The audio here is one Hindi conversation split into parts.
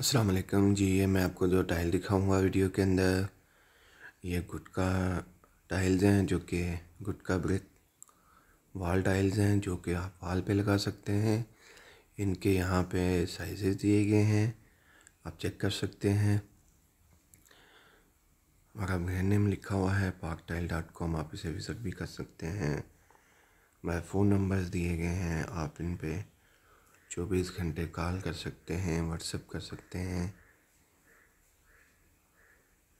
असलकम जी ये मैं आपको जो टाइल दिखाऊंगा वीडियो के अंदर ये गुटका टाइल्स हैं जो कि गुटका ब्रिक वॉल टाइल्स हैं जो कि आप वाल पे लगा सकते हैं इनके यहाँ पे साइजेस दिए गए हैं आप चेक कर सकते हैं और अब घर नेम लिखा हुआ है पाक टाइल डॉट कॉम आप इसे विज़िट भी कर सकते हैं मैं फ़ोन नंबर्स दिए गए हैं आप इन पर चौबीस घंटे कॉल कर सकते हैं व्हाट्सएप कर सकते हैं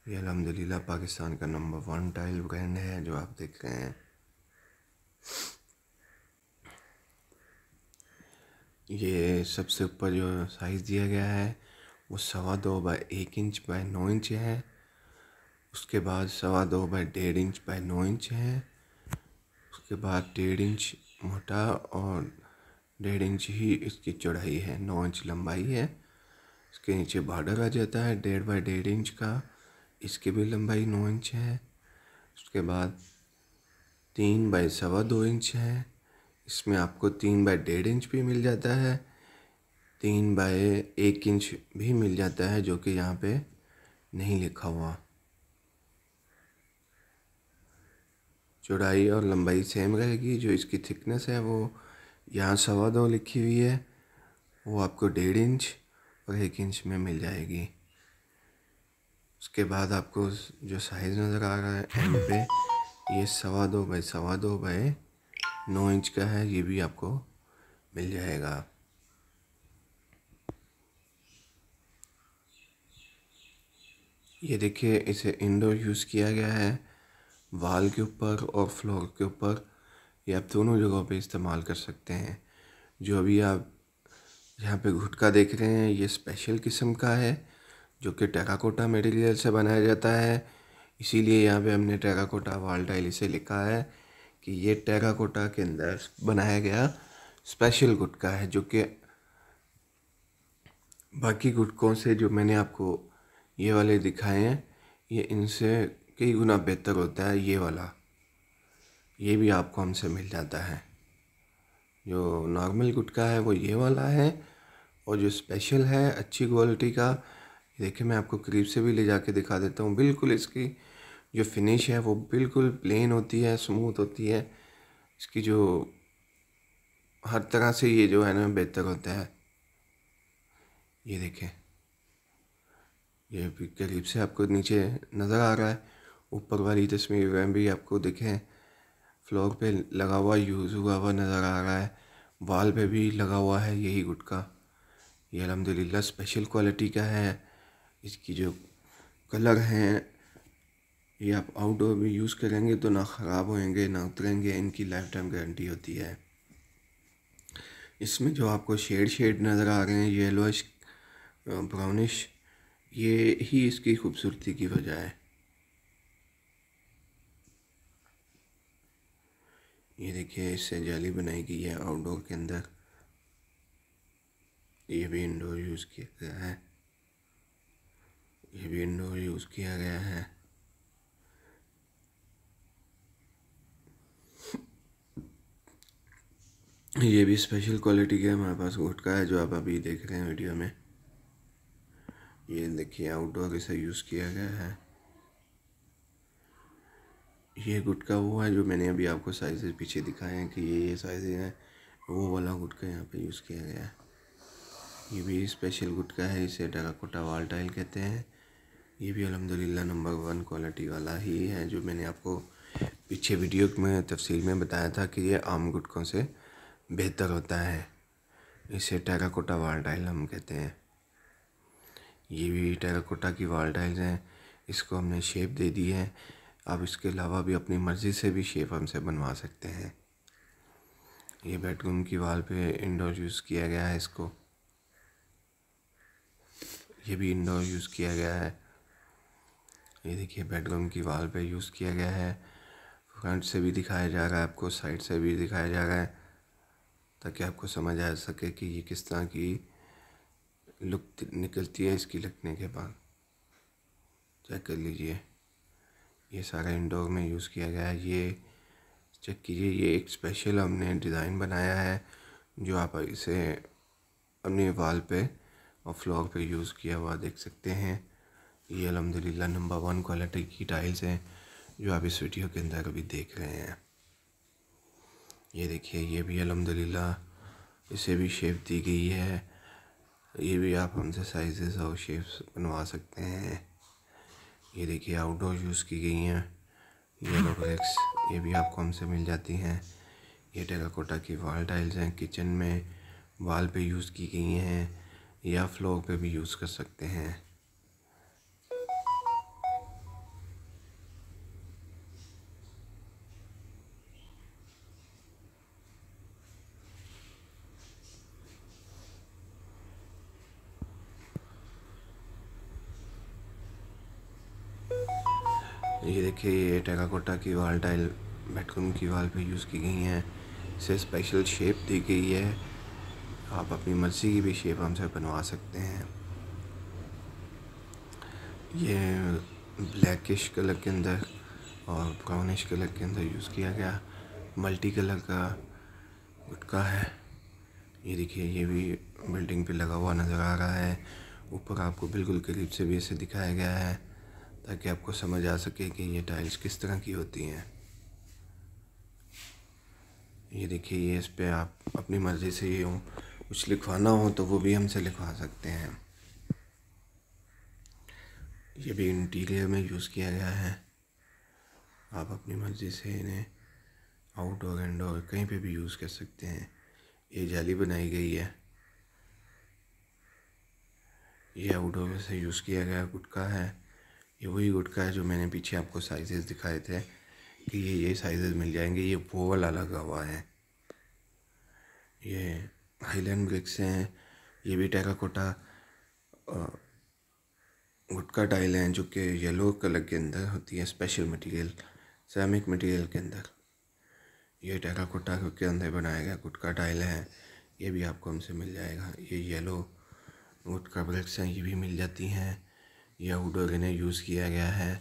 ये अलहमदिल्ला पाकिस्तान का नंबर वन टाइल ब्रांड है जो आप देख रहे हैं ये सबसे ऊपर जो साइज़ दिया गया है वो सवा दो बाई एक इंच बाय नौ इंच है उसके बाद सवा दो बाई डेढ़ इंच बाय नौ इंच है उसके बाद डेढ़ इंच मोटा और डेढ़ इंच ही इसकी चौड़ाई है नौ इंच लंबाई है इसके नीचे बॉर्डर आ जाता है डेढ़ बाई डेढ़ इंच का इसकी भी लंबाई नौ इंच है उसके बाद तीन बाई सवा दो इंच है इसमें आपको तीन बाई डेढ़ इंच भी मिल जाता है तीन बाय एक इंच भी मिल जाता है जो कि यहाँ पे नहीं लिखा हुआ चौड़ाई और लंबाई सेम रहेगी जो इसकी थिकनेस है वो यहाँ सवा दो लिखी हुई है वो आपको डेढ़ इंच और एक इंच में मिल जाएगी उसके बाद आपको जो साइज़ नज़र आ रहा है एम पे ये सवा दो बाई सवा दो बाई नौ इंच का है ये भी आपको मिल जाएगा ये देखिए इसे इंडोर यूज़ किया गया है वाल के ऊपर और फ्लोर के ऊपर ये आप दोनों जगहों पे इस्तेमाल कर सकते हैं जो अभी आप यहाँ पे घुटका देख रहे हैं ये स्पेशल किस्म का है जो कि टेराकोटा मटेरियल से बनाया जाता है इसीलिए यहाँ पे हमने टेराकोटा वाल टाइल इसे लिखा है कि ये टेराकोटा के अंदर बनाया गया स्पेशल गुटका है जो कि बाकी गुटकों से जो मैंने आपको ये वाले दिखाए हैं ये इनसे कई गुना बेहतर होता है ये वाला ये भी आपको हमसे मिल जाता है जो नॉर्मल गुटका है वो ये वाला है और जो स्पेशल है अच्छी क्वालिटी का देखिए मैं आपको करीब से भी ले जाके दिखा देता हूँ बिल्कुल इसकी जो फिनिश है वो बिल्कुल प्लेन होती है स्मूथ होती है इसकी जो हर तरह से ये जो है ना बेहतर होता है ये देखें ये भी करीब से आपको नीचे नज़र आ रहा है ऊपर वाली तस्वीर में भी आपको दिखें फ्लॉग पे लगा हुआ यूज़ हुआ हुआ नज़र आ रहा है बाल पे भी लगा हुआ है यही गुटका ये अलहमदिल्ला स्पेशल क्वालिटी का है इसकी जो कलर हैं ये आप आउटडोर में यूज़ करेंगे तो ना ख़राब होएंगे ना उतरेंगे इनकी लाइफ टाइम गारंटी होती है इसमें जो आपको शेड शेड नज़र आ रहे हैं येलोश ब्राउनिश uh, ये ही इसकी खूबसूरती की वजह है ये देखिए इससे जाली बनाई गई है आउटडोर के अंदर ये भी इंडोर यूज़ किया गया है ये भी इंडोर यूज़ किया गया है ये भी स्पेशल क्वालिटी का हमारे पास गुटका है जो आप अभी देख रहे हैं वीडियो में ये देखिए आउटडोर इसे यूज़ किया गया है ये गुटका वो है जो मैंने अभी आपको साइजेस पीछे दिखाए हैं कि ये ये साइजेज हैं वो वाला गुटका यहाँ पे यूज़ किया गया है ये भी स्पेशल गुटका है इसे डराकोटा वाल टाइल कहते हैं ये भी अलहमदिल्ला नंबर वन क्वालिटी वाला ही है जो मैंने आपको पीछे वीडियो में तफसील में बताया था कि ये आम गुटकों से बेहतर होता है इसे टेराकोटा वाल टाइल हम कहते हैं ये भी टेराकोटा की वाल टाइल्स हैं इसको हमने शेप दे दी है आप इसके अलावा भी अपनी मर्ज़ी से भी शेप हमसे बनवा सकते हैं ये बेडरूम की वाल पे इंडोर यूज़ किया गया है इसको ये भी इंडोर यूज़ किया गया है ये देखिए बेडरूम की वाल पे यूज़ किया गया है फ्रंट से भी दिखाया जा रहा है आपको साइड से भी दिखाया जा रहा है ताकि आपको समझ आ सके कि ये किस तरह की लुक निकलती है इसकी लगने के बाद चेक कर लीजिए ये सारा इंडोर में यूज़ किया गया है ये चेक कीजिए ये एक स्पेशल हमने डिज़ाइन बनाया है जो आप इसे अपने वाल पे और फ्लोर पे यूज़ किया हुआ देख सकते हैं ये अलहमदिल्ला नंबर वन क्वालिटी की टाइल्स हैं जो आप इस वीडियो के अंदर अभी देख रहे हैं ये देखिए ये भी अलहमदिल्ला इसे भी शेप दी गई है ये भी आप हमसे साइजेस और शेप्स बनवा सकते हैं ये देखिए आउटडोर यूज़ की गई हैं ये रोडेक्स ये भी आपको हमसे मिल जाती हैं ये टेराकोटा की वाल टाइल्स हैं किचन में वाल पे यूज़ की गई हैं या फ्लोर पे भी यूज़ कर सकते हैं ये देखिए ये टेकाकोटा की वाल टाइल बेडरूम की वाल पे यूज़ की गई हैं इसे स्पेशल शेप दी गई है आप अपनी मर्ज़ी की भी शेप हमसे बनवा सकते हैं ये ब्लैकिश कलर के अंदर और ब्राउनिश कलर के अंदर यूज़ किया गया मल्टी कलर का गुटका है ये देखिए ये भी बिल्डिंग पे लगा हुआ नज़र आ रहा है ऊपर आपको बिल्कुल करीब से भी इसे दिखाया गया है ताकि आपको समझ आ सके कि ये टाइल्स किस तरह की होती हैं ये देखिए ये इस पर आप अपनी मर्ज़ी से ये हो कुछ लिखवाना हो तो वो भी हमसे लिखवा सकते हैं ये भी इंटीरियर में यूज़ किया गया है आप अपनी मर्ज़ी से इन्हें आउटडोर इंडोर कहीं पे भी यूज़ कर सकते हैं ये जाली बनाई गई है ये आउटडोर से यूज़ किया गया गुटका है ये वही गुटका है जो मैंने पीछे आपको साइजेस दिखाए थे कि ये ये साइजेस मिल जाएंगे ये वो वाला लगा हुआ है ये हाईलैंड ब्रिक्स हैं ये भी टेराकोटा गुटका टाइल हैं जो कि येलो कलर के अंदर होती है स्पेशल मटेरियल सैमिक मटेरियल के अंदर ये टेराकोटा के अंदर बनाया गया गुटका टाइल है ये भी आपको हमसे मिल जाएगा ये येलो गुटका ब्रिक्स हैं ये भी मिल जाती हैं या वुड इन्हें यूज़ किया गया है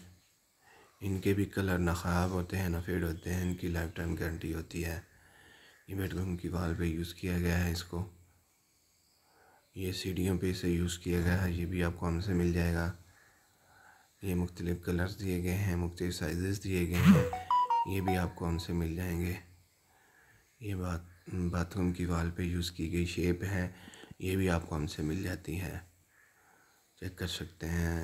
इनके भी कलर ना ख़राब होते हैं ना फेड होते हैं इनकी लाइफ टाइम गारंटी होती है ये बेडरूम की वाल पे यूज़ किया गया है इसको ये सीढ़ियों पे इसे यूज़ किया गया है ये भी आपको हमसे मिल जाएगा ये मुख्तलिफ़ कलर्स दिए गए हैं मुख्तलिफ साइजेस दिए गए हैं ये भी आपको हमसे मिल जाएंगे ये बात बाथरूम की वाल पे यूज़ की गई शेप है ये भी आपको हमसे मिल जाती है चेक कर सकते हैं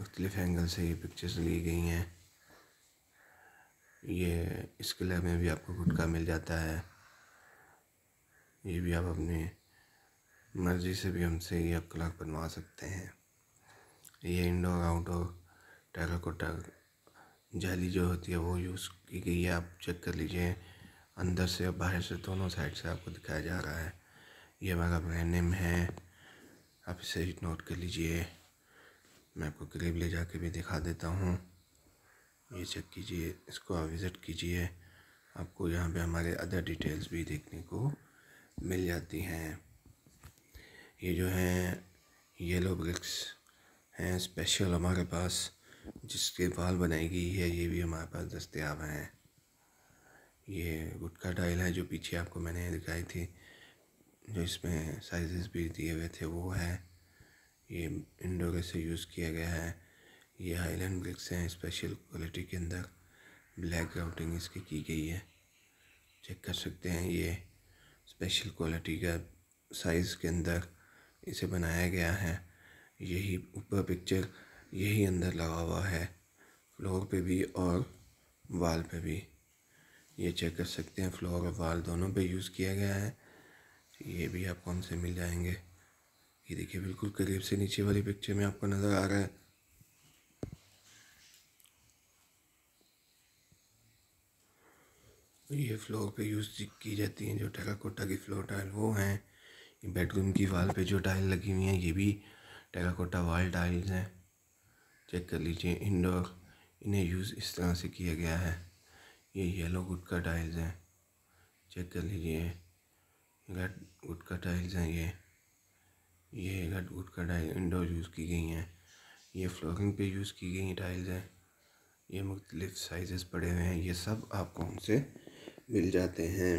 मुख्तलिफ एंगल से ये पिक्चर्स ली गई हैं ये इस किले में भी आपको गुटका मिल जाता है ये भी आप अपनी मर्ज़ी से भी हमसे ये अकलाक बनवा सकते हैं ये इंडोर आउटडोर टेराकोटा जाली जो होती है वो यूज़ की गई है आप चेक कर लीजिए अंदर से और बाहर से दोनों साइड से आपको दिखाया जा रहा है ये हमारा ब्रांड नेम है आप इसे नोट कर लीजिए मैं आपको करीब ले जा भी दिखा देता हूँ ये चेक कीजिए इसको आप विज़िट कीजिए आपको यहाँ पे हमारे अदर डिटेल्स भी देखने को मिल जाती हैं ये जो हैं येलो ब्रिक्स हैं स्पेशल हमारे पास जिसके बाल बनाई गई है ये भी हमारे पास दस्तियाब हैं ये गुटका डायल है जो पीछे आपको मैंने दिखाई थी जो इसमें साइजेस भी दिए हुए थे वो है ये इंडोर से यूज़ किया गया है ये हाईलैंड ब्रिक्स हैं स्पेशल क्वालिटी के अंदर ब्लैक राउटिंग इसकी की गई है चेक कर सकते हैं ये स्पेशल क्वालिटी का साइज़ के अंदर इसे बनाया गया है यही ऊपर पिक्चर यही अंदर लगा हुआ है फ्लोर पे भी और वाल पे भी ये चेक कर सकते हैं फ्लोर और वाल दोनों पे यूज़ किया गया है ये भी आपको हमसे मिल जाएंगे ये देखिए बिल्कुल करीब से नीचे वाली पिक्चर में आपको नज़र आ रहा है ये फ्लोर पे यूज़ की जाती हैं जो टेराकोटा की फ्लोर टाइल वो हैं ये बेडरूम की वाल पे जो टाइल लगी हुई हैं ये भी टेराकोटा वाल टाइल्स हैं चेक कर लीजिए इंडोर इन्हें यूज़ इस तरह से किया गया है ये येलो गुड का टाइल्स हैं चेक कर लीजिए घट गुट का टाइल्स हैं ये ये घट गुट का टाइल इंडोर यूज़ की गई हैं ये फ्लोरिंग पे यूज़ की गई टाइल्स हैं ये मुख्तलिफ साइज़ पड़े हुए हैं ये सब आपको उनसे मिल जाते हैं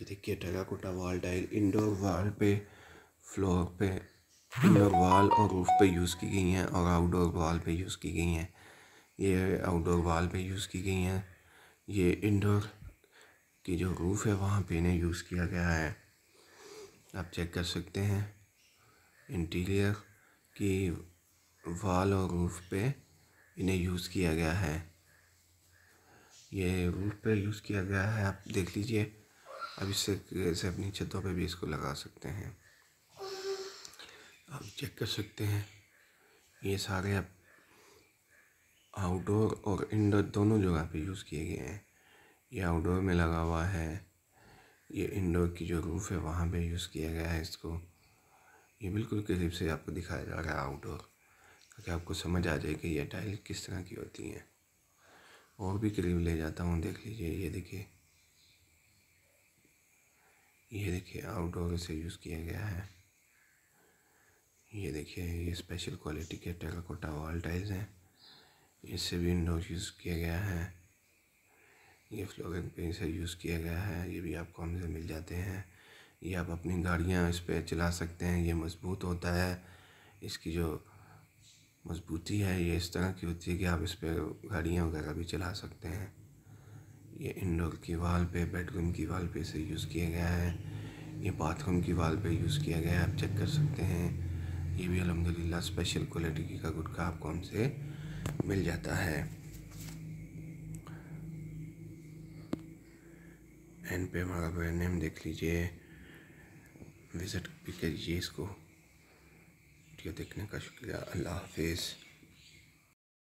ये देखिए Kota wall tile indoor wall पे फ्लोर पे इंडोर वॉल और रूफ पे यूज़ की गई हैं और आउटडोर वॉल पे यूज़ की गई हैं ये आउटडोर वॉल पे यूज़ की गई हैं ये इंडोर कि जो रूफ़ है वहाँ पे इन्हें यूज़ किया गया है आप चेक कर सकते हैं इंटीरियर की वाल और रूफ़ पे इन्हें यूज़ किया गया है ये रूफ पे यूज़ किया गया है आप देख लीजिए अब इससे से अपनी छतों पे भी इसको लगा सकते हैं आप चेक कर सकते हैं ये सारे आप आउटडोर और इंडोर दोनों जगह पे यूज़ किए गए हैं ये आउटडोर में लगा हुआ है ये इंडोर की जो रूफ है वहाँ पे यूज़ किया गया है इसको ये बिल्कुल करीब से आपको दिखाया जा रहा है आउटडोर ताकि आपको समझ आ जाए कि ये टाइल किस तरह की होती हैं और भी करीब ले जाता हूँ देख लीजिए ये देखिए ये देखिए आउटडोर से यूज़ किया गया है ये देखिए ये स्पेशल क्वालिटी के टेराकोटा वॉल टाइल्स हैं इससे भी इंडोर यूज़ किया गया है ये स्लोगन पे से यूज़ किया गया है ये भी आपको हमसे मिल जाते हैं ये आप अपनी गाड़ियाँ इस पर चला सकते हैं ये मज़बूत होता है इसकी जो मज़बूती है ये इस तरह की होती है कि आप इस पर गाड़ियाँ वगैरह भी चला सकते हैं ये इंडोर की वाल पे बेडरूम की वाल पे इसे यूज़ किया गया है ये बाथरूम की वाल पे यूज़ किया गया है आप चेक कर सकते हैं ये भी अलहमदिल्ला स्पेशल क्वालिटी का गुटका आपको हमसे मिल जाता है एंड पे हमारा ब्रांड नेम देख लीजिए विज़िट भी करिए इसको वीडियो देखने का शुक्रिया अल्लाह हाफिज़